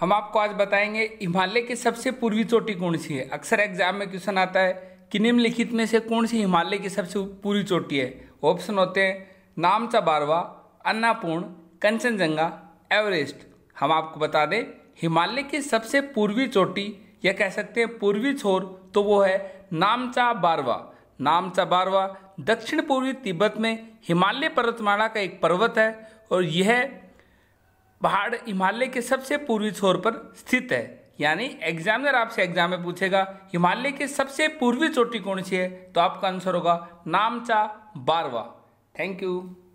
हम आपको आज बताएंगे हिमालय की सबसे पूर्वी चोटी कौन सी है अक्सर एग्जाम में क्वेश्चन आता है कि निम्नलिखित में से कौन सी हिमालय की सबसे पूर्वी चोटी है ऑप्शन होते हैं नामचा बारवा अन्नापूर्ण कंचनजंगा एवरेस्ट हम आपको बता दें हिमालय की सबसे पूर्वी चोटी या कह सकते हैं पूर्वी छोर तो वो है नामचा बारवा नामचा बारवा दक्षिण पूर्वी तिब्बत में हिमालय पर्वतमाला का एक पर्वत है और यह पहाड़ हिमालय के सबसे पूर्वी छोर पर स्थित है यानी एग्जामिनर आपसे एग्जाम में पूछेगा हिमालय की सबसे पूर्वी चोटी कौन सी है तो आपका आंसर होगा नामचा बारवा थैंक यू